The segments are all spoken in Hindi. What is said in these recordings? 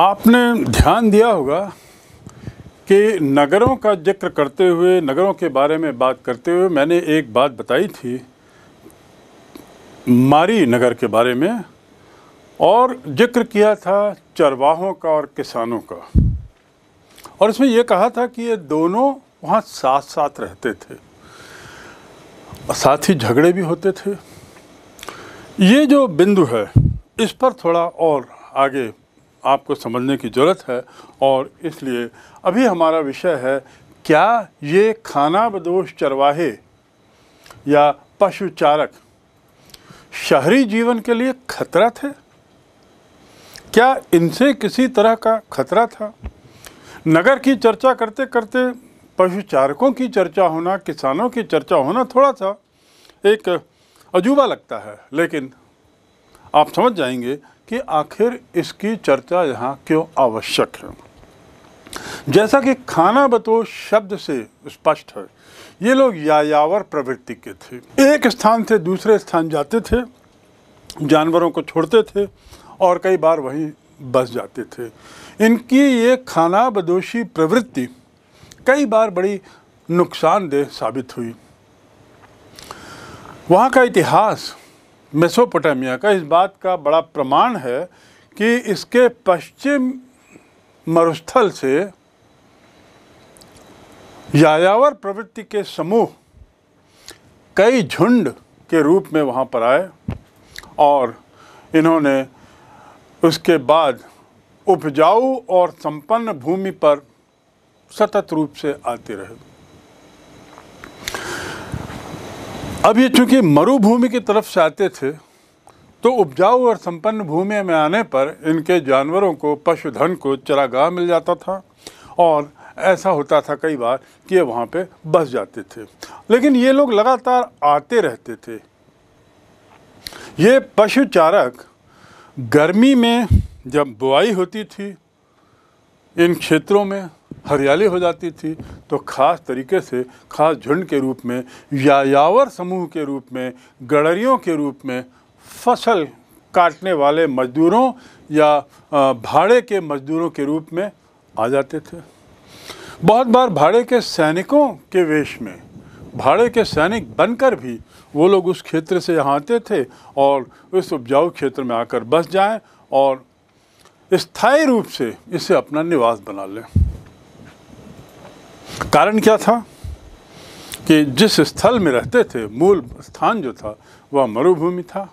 आपने ध्यान दिया होगा कि नगरों का जिक्र करते हुए नगरों के बारे में बात करते हुए मैंने एक बात बताई थी मारी नगर के बारे में और जिक्र किया था चरवाहों का और किसानों का और इसमें यह कहा था कि ये दोनों वहाँ साथ साथ रहते थे और साथ ही झगड़े भी होते थे ये जो बिंदु है इस पर थोड़ा और आगे आपको समझने की ज़रूरत है और इसलिए अभी हमारा विषय है क्या ये खाना बदोश चरवाहे या पशुचारक शहरी जीवन के लिए खतरा थे क्या इनसे किसी तरह का खतरा था नगर की चर्चा करते करते पशुचारकों की चर्चा होना किसानों की चर्चा होना थोड़ा सा एक अजूबा लगता है लेकिन आप समझ जाएंगे कि आखिर इसकी चर्चा यहाँ क्यों आवश्यक है जैसा कि खाना बतो शब्द से स्पष्ट है ये लोग यायावर प्रवृत्ति के थे एक स्थान से दूसरे स्थान जाते थे जानवरों को छोड़ते थे और कई बार वहीं बस जाते थे इनकी ये खाना बदोशी प्रवृत्ति कई बार बड़ी नुकसानदेह साबित हुई वहाँ का इतिहास मेसोपोटामिया का इस बात का बड़ा प्रमाण है कि इसके पश्चिम मरुस्थल से यायावर प्रवृत्ति के समूह कई झुंड के रूप में वहाँ पर आए और इन्होंने उसके बाद उपजाऊ और संपन्न भूमि पर सतत रूप से आते रहे अब ये चूंकि मरुभूमि की तरफ से आते थे तो उपजाऊ और संपन्न भूमि में आने पर इनके जानवरों को पशुधन को चरागाह मिल जाता था और ऐसा होता था कई बार कि ये वहाँ पे बस जाते थे लेकिन ये लोग लगातार आते रहते थे ये पशु चारक गर्मी में जब बुआई होती थी इन क्षेत्रों में हरियाली हो जाती थी तो ख़ास तरीके से ख़ास झुंड के रूप में यायावर समूह के रूप में गड़रियों के रूप में फसल काटने वाले मजदूरों या भाड़े के मजदूरों के रूप में आ जाते थे बहुत बार भाड़े के सैनिकों के वेश में भाड़े के सैनिक बनकर भी वो लोग उस क्षेत्र से यहाँ आते थे और उस उपजाऊ क्षेत्र में आकर बस जाएं और स्थायी रूप से इसे अपना निवास बना लें कारण क्या था कि जिस स्थल में रहते थे मूल स्थान जो था वह मरुभूमि था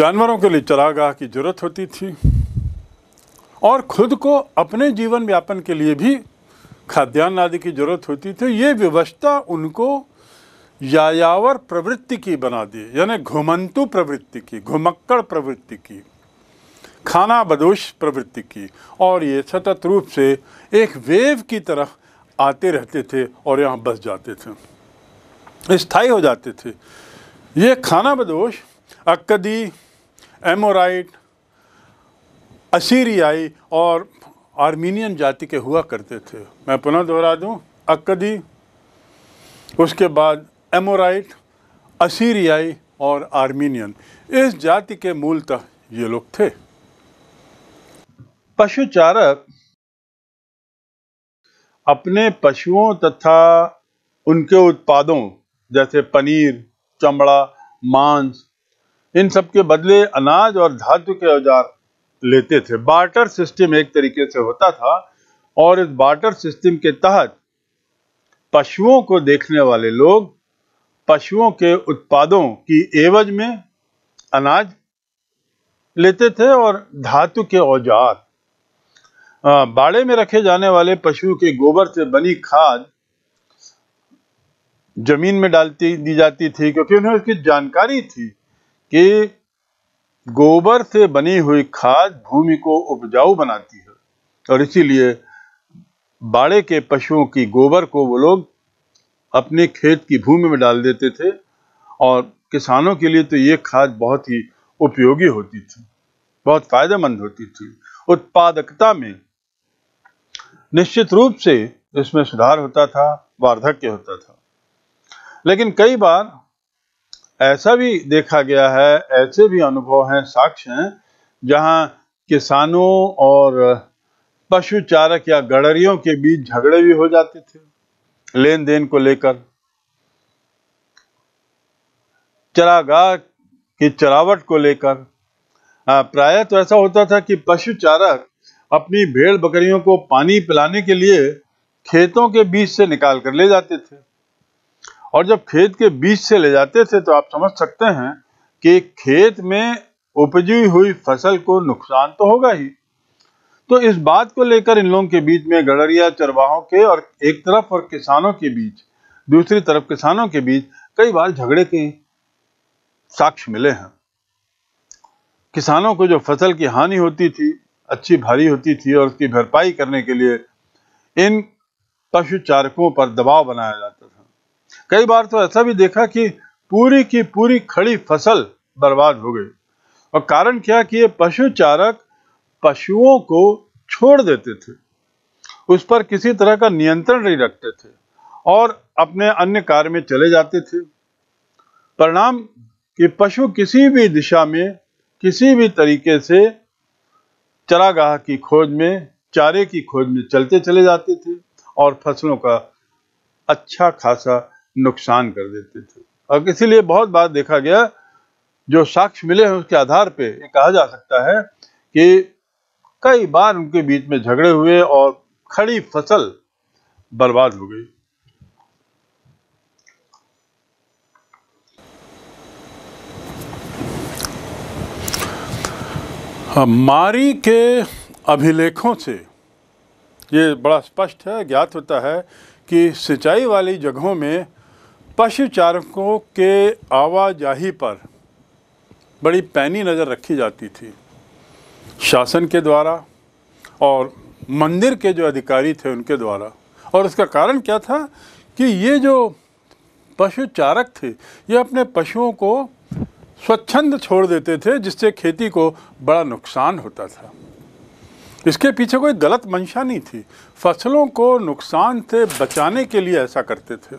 जानवरों के लिए चरागाह की जरूरत होती थी और खुद को अपने जीवन व्यापन के लिए भी खाद्यान्न आदि की जरूरत होती थी ये व्यवस्था उनको यायावर प्रवृत्ति की बना दी यानी घुमंतु प्रवृत्ति की घुमक्कड़ प्रवृत्ति की खाना बदोश प्रवृत्ति की और ये सतत रूप से एक वेव की तरह आते रहते थे और यहाँ बस जाते थे स्थाई हो जाते थे ये खाना बदोश अक्कदी एमोराइट असीरियाई और आर्मीनियन जाति के हुआ करते थे मैं पुनः दोहरा दूँ अक्कदी उसके बाद एमोराइट असीरियाई और आर्मीनियन इस जाति के मूलतः ये लोग थे पशुचारक अपने पशुओं तथा उनके उत्पादों जैसे पनीर चमड़ा मांस इन सब के बदले अनाज और धातु के औजार लेते थे बार्टर सिस्टम एक तरीके से होता था और इस बार्टर सिस्टम के तहत पशुओं को देखने वाले लोग पशुओं के उत्पादों की एवज में अनाज लेते थे और धातु के औजार हाँ, बाड़े में रखे जाने वाले पशु के गोबर से बनी खाद जमीन में डालती दी जाती थी क्योंकि उन्हें उसकी जानकारी थी कि गोबर से बनी हुई खाद भूमि को उपजाऊ बनाती है और इसीलिए बाड़े के पशुओं की गोबर को वो लोग अपने खेत की भूमि में डाल देते थे और किसानों के लिए तो ये खाद बहुत ही उपयोगी होती थी बहुत फायदेमंद होती थी उत्पादकता में निश्चित रूप से इसमें सुधार होता था वार्धक्य होता था लेकिन कई बार ऐसा भी देखा गया है ऐसे भी अनुभव हैं साक्ष्य हैं जहां किसानों और पशु चारक या गडरियों के बीच झगड़े भी हो जाते थे लेन देन को लेकर चरागाह की चरावट को लेकर हाँ, प्रायः तो ऐसा होता था कि पशु चारक अपनी भेड़ बकरियों को पानी पिलाने के लिए खेतों के बीच से निकाल कर ले जाते थे और जब खेत के बीच से ले जाते थे तो आप समझ सकते हैं कि खेत में उपजी हुई फसल को नुकसान तो होगा ही तो इस बात को लेकर इन लोगों के बीच में गड़रिया चरवाहों के और एक तरफ और किसानों के बीच दूसरी तरफ किसानों के बीच कई बार झगड़े के साक्ष्य मिले हैं किसानों को जो फसल की हानि होती थी अच्छी भारी होती थी और उसकी भरपाई करने के लिए इन पशु चारकों पर दबाव बनाया जाता था कई बार तो ऐसा भी देखा कि पूरी की पूरी खड़ी फसल बर्बाद हो गई और कारण क्या कि ये पशु चारक पशुओं को छोड़ देते थे उस पर किसी तरह का नियंत्रण नहीं रखते थे और अपने अन्य कार्य में चले जाते थे परिणाम कि पशु किसी भी दिशा में किसी भी तरीके से चरागाह की खोज में चारे की खोज में चलते चले जाते थे और फसलों का अच्छा खासा नुकसान कर देते थे और इसीलिए बहुत बार देखा गया जो साक्ष्य मिले हैं उसके आधार पे ये कहा जा सकता है कि कई बार उनके बीच में झगड़े हुए और खड़ी फसल बर्बाद हो गई हमारी के अभिलेखों से ये बड़ा स्पष्ट है ज्ञात होता है कि सिंचाई वाली जगहों में पशु चारकों के आवाजाही पर बड़ी पैनी नज़र रखी जाती थी शासन के द्वारा और मंदिर के जो अधिकारी थे उनके द्वारा और उसका कारण क्या था कि ये जो पशु चारक थे ये अपने पशुओं को स्वच्छंद छोड़ देते थे जिससे खेती को बड़ा नुकसान होता था इसके पीछे कोई गलत मंशा नहीं थी फसलों को नुकसान से बचाने के लिए ऐसा करते थे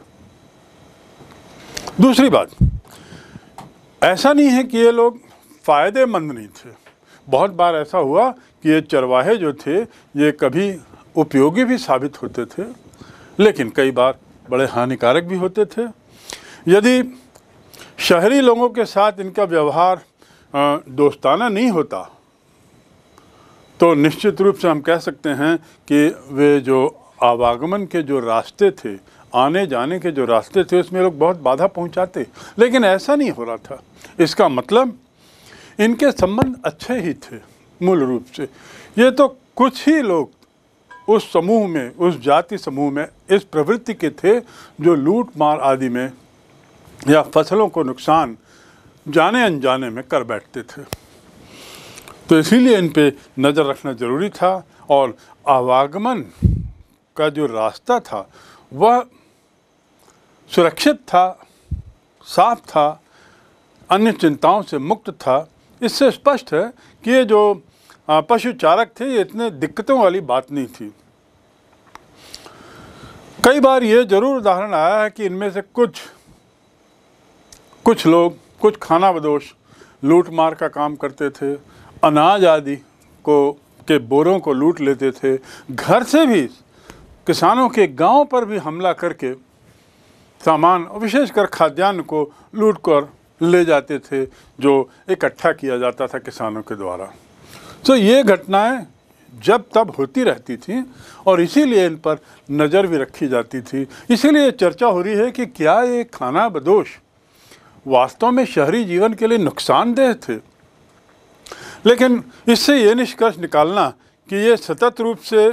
दूसरी बात ऐसा नहीं है कि ये लोग फ़ायदेमंद नहीं थे बहुत बार ऐसा हुआ कि ये चरवाहे जो थे ये कभी उपयोगी भी साबित होते थे लेकिन कई बार बड़े हानिकारक भी होते थे यदि शहरी लोगों के साथ इनका व्यवहार दोस्ताना नहीं होता तो निश्चित रूप से हम कह सकते हैं कि वे जो आवागमन के जो रास्ते थे आने जाने के जो रास्ते थे उसमें लोग बहुत बाधा पहुंचाते लेकिन ऐसा नहीं हो रहा था इसका मतलब इनके संबंध अच्छे ही थे मूल रूप से ये तो कुछ ही लोग उस समूह में उस जाति समूह में इस प्रवृत्ति के थे जो लूट मार आदि में या फसलों को नुकसान जाने अनजाने में कर बैठते थे तो इसीलिए इन पे नज़र रखना ज़रूरी था और आवागमन का जो रास्ता था वह सुरक्षित था साफ था अन्य चिंताओं से मुक्त था इससे स्पष्ट है कि ये जो पशु चारक थे ये इतने दिक्कतों वाली बात नहीं थी कई बार ये ज़रूर उदाहरण आया है कि इनमें से कुछ कुछ लोग कुछ खाना बदोश लूट मार का काम करते थे अनाज आदि को के बोरों को लूट लेते थे घर से भी किसानों के गांव पर भी हमला करके सामान विशेषकर खाद्यान्न को लूट कर ले जाते थे जो इकट्ठा किया जाता था किसानों के द्वारा तो ये घटनाएं जब तब होती रहती थी और इसीलिए इन पर नज़र भी रखी जाती थी इसीलिए चर्चा हो रही है कि क्या ये खाना बदोश वास्तव में शहरी जीवन के लिए नुकसानदेह थे लेकिन इससे ये निष्कर्ष निकालना कि ये सतत रूप से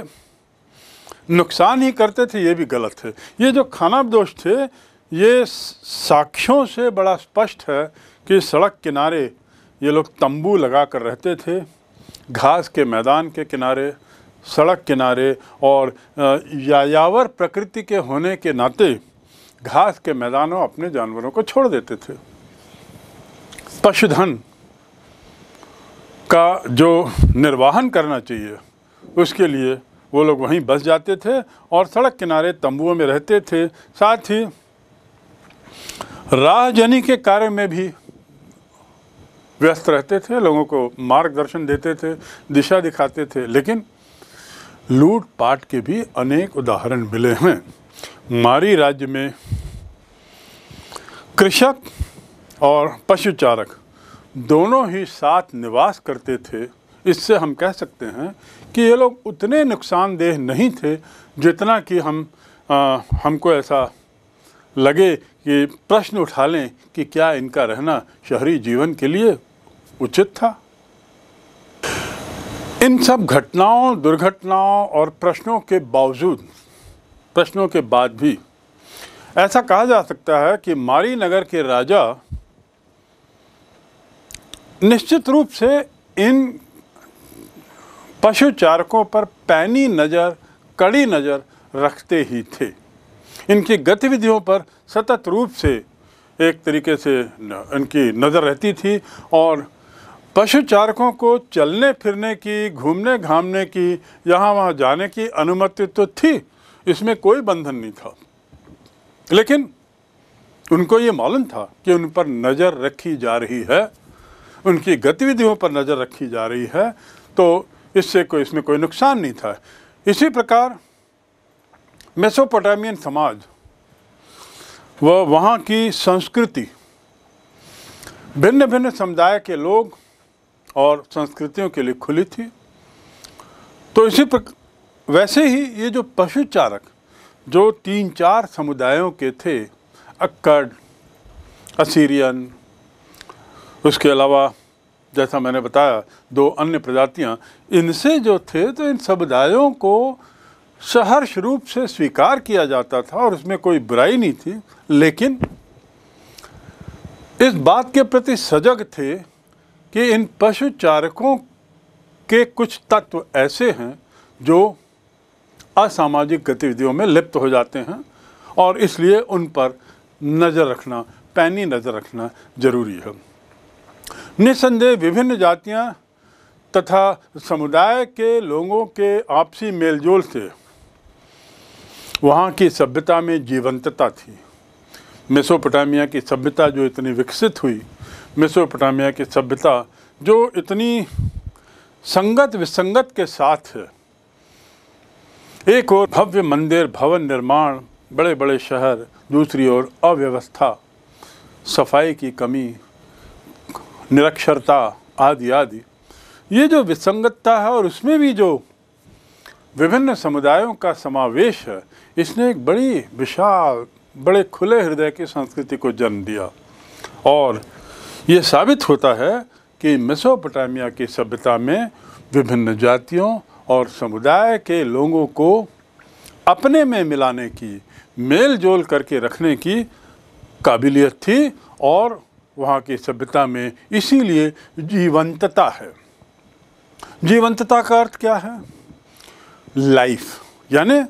नुकसान ही करते थे ये भी गलत है ये जो खाना दोष थे ये साक्ष्यों से बड़ा स्पष्ट है कि सड़क किनारे ये लोग तंबू लगा कर रहते थे घास के मैदान के किनारे सड़क किनारे और यायावर प्रकृति के होने के नाते घास के मैदानों अपने जानवरों को छोड़ देते थे पशुधन का जो निर्वाहन करना चाहिए उसके लिए वो लोग वहीं बस जाते थे और सड़क किनारे तंबुओं में रहते थे साथ ही राहजनी के कार्य में भी व्यस्त रहते थे लोगों को मार्गदर्शन देते थे दिशा दिखाते थे लेकिन लूट पाट के भी अनेक उदाहरण मिले हैं मारी राज्य में कृषक और पशुचारक दोनों ही साथ निवास करते थे इससे हम कह सकते हैं कि ये लोग उतने नुकसानदेह नहीं थे जितना कि हम आ, हमको ऐसा लगे कि प्रश्न उठा लें कि क्या इनका रहना शहरी जीवन के लिए उचित था इन सब घटनाओं दुर्घटनाओं और प्रश्नों के बावजूद प्रश्नों के बाद भी ऐसा कहा जा सकता है कि मारी नगर के राजा निश्चित रूप से इन पशु चारकों पर पैनी नज़र कड़ी नज़र रखते ही थे इनकी गतिविधियों पर सतत रूप से एक तरीके से इनकी नज़र रहती थी और पशु चारकों को चलने फिरने की घूमने घामने की यहाँ वहाँ जाने की अनुमति तो थी इसमें कोई बंधन नहीं था लेकिन उनको ये मालूम था कि उन पर नज़र रखी जा रही है उनकी गतिविधियों पर नज़र रखी जा रही है तो इससे कोई इसमें कोई नुकसान नहीं था इसी प्रकार मेसोपोटामियन समाज व वहाँ की संस्कृति भिन्न भिन्न समुदाय के लोग और संस्कृतियों के लिए खुली थी तो इसी प्रकार वैसे ही ये जो पशु चारक जो तीन चार समुदायों के थे अक्कड़ असीरियन उसके अलावा जैसा मैंने बताया दो अन्य प्रजातियां इनसे जो थे तो इन समुदायों को सहर्ष रूप से स्वीकार किया जाता था और उसमें कोई बुराई नहीं थी लेकिन इस बात के प्रति सजग थे कि इन पशु चारकों के कुछ तत्व ऐसे हैं जो असामाजिक गतिविधियों में लिप्त हो जाते हैं और इसलिए उन पर नज़र रखना पैनी नज़र रखना जरूरी है निसंदेह विभिन्न जातियां तथा समुदाय के लोगों के आपसी मेलजोल से वहाँ की सभ्यता में जीवंतता थी मेसोपोटामिया की सभ्यता जो इतनी विकसित हुई मेसोपोटामिया की सभ्यता जो इतनी संगत विसंगत के साथ है एक ओर भव्य मंदिर भवन निर्माण बड़े बड़े शहर दूसरी ओर अव्यवस्था सफाई की कमी निरक्षरता आदि आदि ये जो विसंगतता है और उसमें भी जो विभिन्न समुदायों का समावेश है इसने एक बड़ी विशाल बड़े खुले हृदय की संस्कृति को जन्म दिया और ये साबित होता है कि मेसोपोटामिया की सभ्यता में विभिन्न जातियों और समुदाय के लोगों को अपने में मिलाने की मेल जोल करके रखने की काबिलियत थी और वहाँ की सभ्यता में इसीलिए जीवंतता है जीवंतता का अर्थ क्या है लाइफ यानी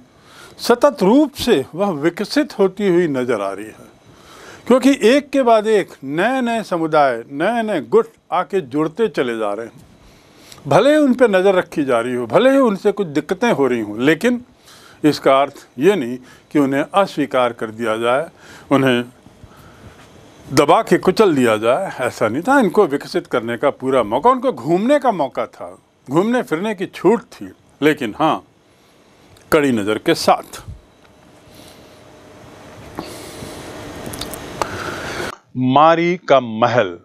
सतत रूप से वह विकसित होती हुई नज़र आ रही है क्योंकि एक के बाद एक नए नए समुदाय नए नए गुट आके जुड़ते चले जा रहे हैं भले ही उन पर नज़र रखी जा रही हो भले ही उनसे कुछ दिक्कतें हो रही हों लेकिन इसका अर्थ ये नहीं कि उन्हें अस्वीकार कर दिया जाए उन्हें दबा के कुचल दिया जाए ऐसा नहीं था इनको विकसित करने का पूरा मौका उनको घूमने का मौका था घूमने फिरने की छूट थी लेकिन हाँ कड़ी नज़र के साथ मारी का महल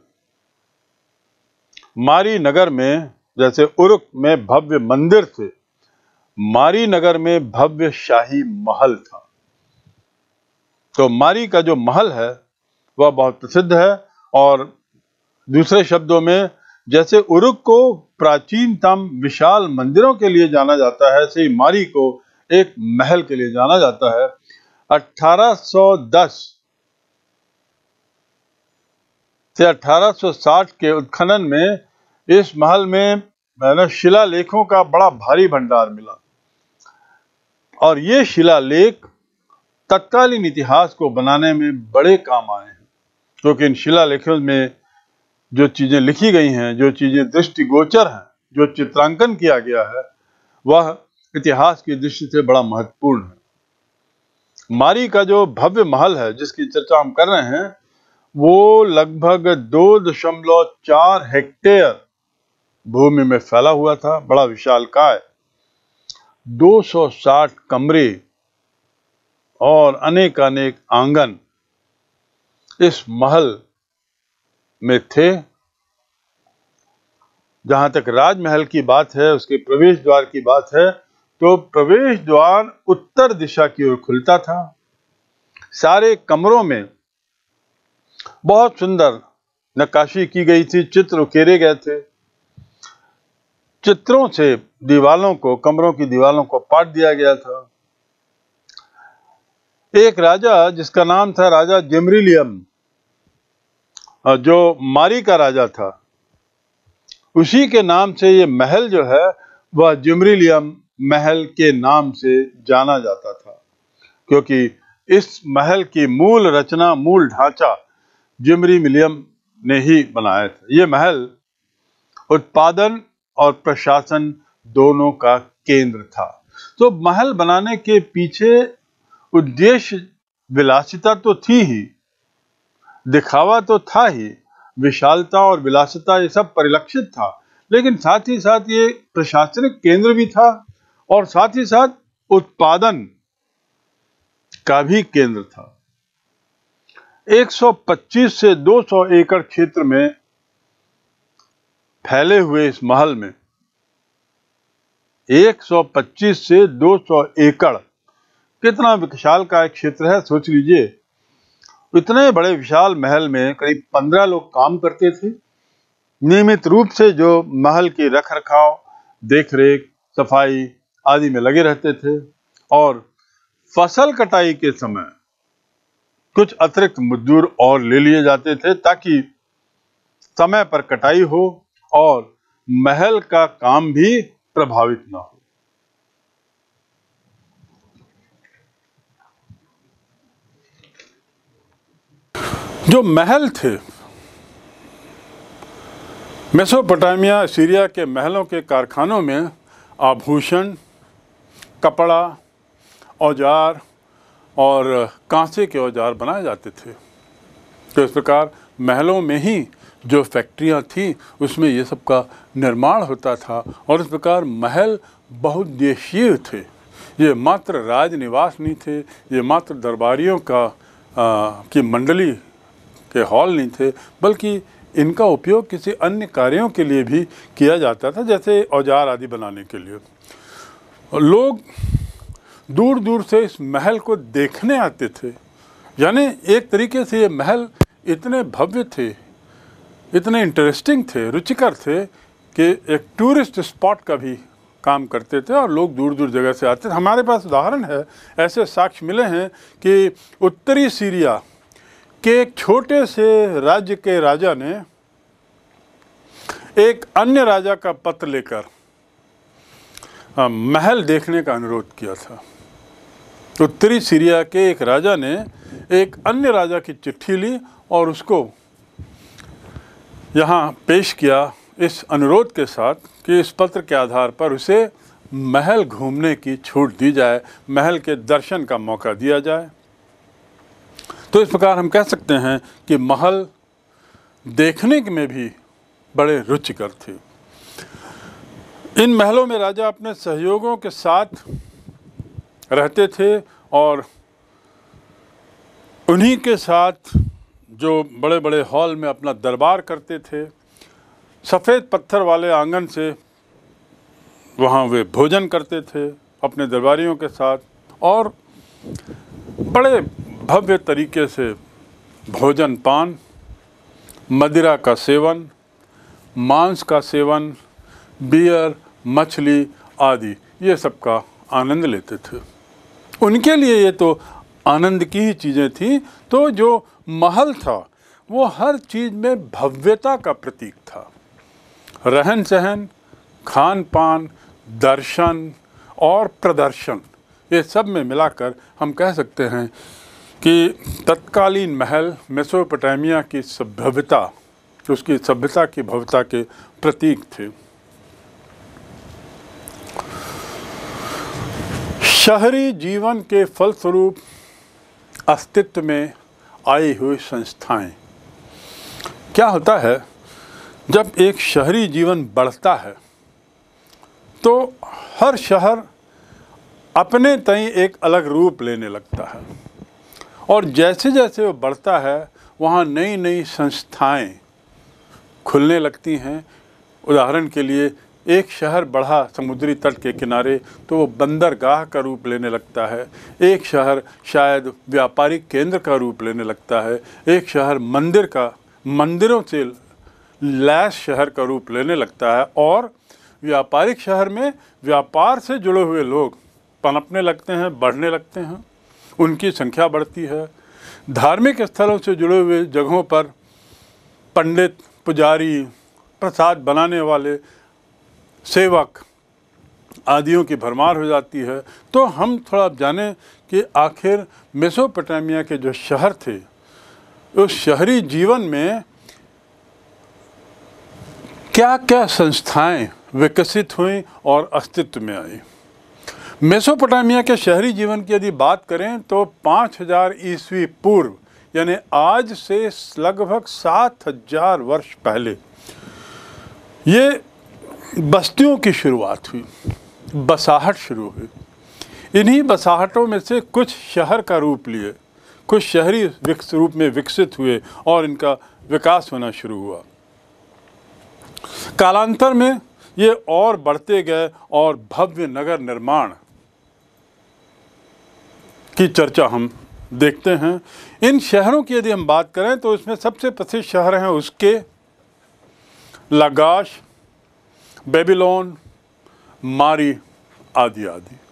मारी नगर में जैसे उरुक में भव्य मंदिर थे मारी नगर में भव्य शाही महल था तो मारी का जो महल है वह बहुत प्रसिद्ध है और दूसरे शब्दों में जैसे उरुक को प्राचीनतम विशाल मंदिरों के लिए जाना जाता है ऐसे ही मारी को एक महल के लिए जाना जाता है 1810 से 1860 के उत्खनन में इस महल में मैंने शिला लेखों का बड़ा भारी भंडार मिला और ये शिला लेख तत्कालीन इतिहास को बनाने में बड़े काम आए हैं क्योंकि इन शिला लेखों में जो चीज़ें लिखी गई हैं जो चीज़ें दृष्टिगोचर हैं जो चित्रांकन किया गया है वह इतिहास की दृष्टि से बड़ा महत्वपूर्ण है मारी का जो भव्य महल है जिसकी चर्चा हम कर रहे हैं वो लगभग दो दशमलव चार हेक्टेयर भूमि में फैला हुआ था बड़ा विशाल काय 260 कमरे और अनेक अनेक आंगन इस महल में थे जहां तक राजमहल की बात है उसके प्रवेश द्वार की बात है तो प्रवेश द्वार उत्तर दिशा की ओर खुलता था सारे कमरों में बहुत सुंदर नक्काशी की गई थी चित्र उकेरे गए थे चित्रों से दीवालों को कमरों की दीवालों को पाट दिया गया था एक राजा जिसका नाम था राजा जेमरिलियम जो मारी का राजा था उसी के नाम से ये महल जो है वह जिमरिलियम महल के नाम से जाना जाता था क्योंकि इस महल की मूल रचना मूल ढांचा जिमरी मिलियम ने ही बनाया था ये महल उत्पादन और प्रशासन दोनों का केंद्र था तो महल बनाने के पीछे उद्देश्य विलासिता तो थी ही दिखावा तो था ही विशालता और विलासिता ये सब परिलक्षित था लेकिन साथ ही साथ ये प्रशासनिक केंद्र भी था और साथ ही साथ उत्पादन का भी केंद्र था 125 से 200 एकड़ क्षेत्र में फैले हुए इस महल में 125 से 200 एकड़ कितना विशाल का एक क्षेत्र है सोच लीजिए इतने बड़े विशाल महल में करीब 15 लोग काम करते थे नियमित रूप से जो महल की रख रखाव देख रेख सफाई आदि में लगे रहते थे और फसल कटाई के समय कुछ अतिरिक्त मजदूर और ले लिए जाते थे ताकि समय पर कटाई हो और महल का काम भी प्रभावित न हो जो महल थे मेसोपोटामिया सीरिया के महलों के कारखानों में आभूषण कपड़ा औजार और कांसे के औजार बनाए जाते थे तो इस प्रकार महलों में ही जो फैक्ट्रियाँ थीं उसमें ये सब का निर्माण होता था और इस प्रकार महल बहुद्देशीय थे ये मात्र राजनिवास नहीं थे ये मात्र दरबारियों का आ, की मंडली के हॉल नहीं थे बल्कि इनका उपयोग किसी अन्य कार्यों के लिए भी किया जाता था जैसे औजार आदि बनाने के लिए लोग दूर दूर से इस महल को देखने आते थे यानी एक तरीके से ये महल इतने भव्य थे इतने इंटरेस्टिंग थे रुचिकर थे कि एक टूरिस्ट स्पॉट का भी काम करते थे और लोग दूर दूर जगह से आते थे हमारे पास उदाहरण है ऐसे साक्ष्य मिले हैं कि उत्तरी सीरिया के एक छोटे से राज्य के राजा ने एक अन्य राजा का पत्र लेकर महल देखने का अनुरोध किया था उत्तरी सीरिया के एक राजा ने एक अन्य राजा की चिट्ठी ली और उसको यहाँ पेश किया इस अनुरोध के साथ कि इस पत्र के आधार पर उसे महल घूमने की छूट दी जाए महल के दर्शन का मौका दिया जाए तो इस प्रकार हम कह सकते हैं कि महल देखने में भी बड़े रुचिकर थे इन महलों में राजा अपने सहयोगों के साथ रहते थे और उन्हीं के साथ जो बड़े बड़े हॉल में अपना दरबार करते थे सफ़ेद पत्थर वाले आंगन से वहाँ वे भोजन करते थे अपने दरबारियों के साथ और बड़े भव्य तरीके से भोजन पान मदिरा का सेवन मांस का सेवन बियर मछली आदि ये सब का आनंद लेते थे उनके लिए ये तो आनंद की ही चीज़ें थी तो जो महल था वो हर चीज़ में भव्यता का प्रतीक था रहन सहन खान पान दर्शन और प्रदर्शन ये सब में मिलाकर हम कह सकते हैं कि तत्कालीन महल मेसोपोटामिया की सभ्यता उसकी सभ्यता की भव्यता के प्रतीक थे शहरी जीवन के फलस्वरूप अस्तित्व में आई हुई संस्थाएं क्या होता है जब एक शहरी जीवन बढ़ता है तो हर शहर अपने तय एक अलग रूप लेने लगता है और जैसे जैसे वो बढ़ता है वहाँ नई नई संस्थाएं खुलने लगती हैं उदाहरण के लिए एक शहर बढ़ा समुद्री तट के किनारे तो वो बंदरगाह का रूप लेने लगता है एक शहर शायद व्यापारिक केंद्र का रूप लेने लगता है एक शहर मंदिर का मंदिरों से लैस शहर का रूप लेने लगता है और व्यापारिक शहर में व्यापार से जुड़े हुए लोग पनपने लगते हैं बढ़ने लगते हैं उनकी संख्या बढ़ती है धार्मिक स्थलों से जुड़े हुए जगहों पर पंडित पुजारी प्रसाद बनाने वाले सेवक आदियों की भरमार हो जाती है तो हम थोड़ा जाने कि आखिर मेसोपोटामिया के जो शहर थे उस शहरी जीवन में क्या क्या संस्थाएं विकसित हुई और अस्तित्व में आई मेसोपोटामिया के शहरी जीवन की यदि बात करें तो 5000 ईस्वी पूर्व यानी आज से लगभग 7000 वर्ष पहले ये बस्तियों की शुरुआत हुई बसाहट शुरू हुई इन्हीं बसाहटों में से कुछ शहर का रूप लिए कुछ शहरी रूप में विकसित हुए और इनका विकास होना शुरू हुआ कालांतर में ये और बढ़ते गए और भव्य नगर निर्माण की चर्चा हम देखते हैं इन शहरों की यदि हम बात करें तो इसमें सबसे प्रसिद्ध शहर हैं उसके लगाश बेबीलोन मारी आदि आदि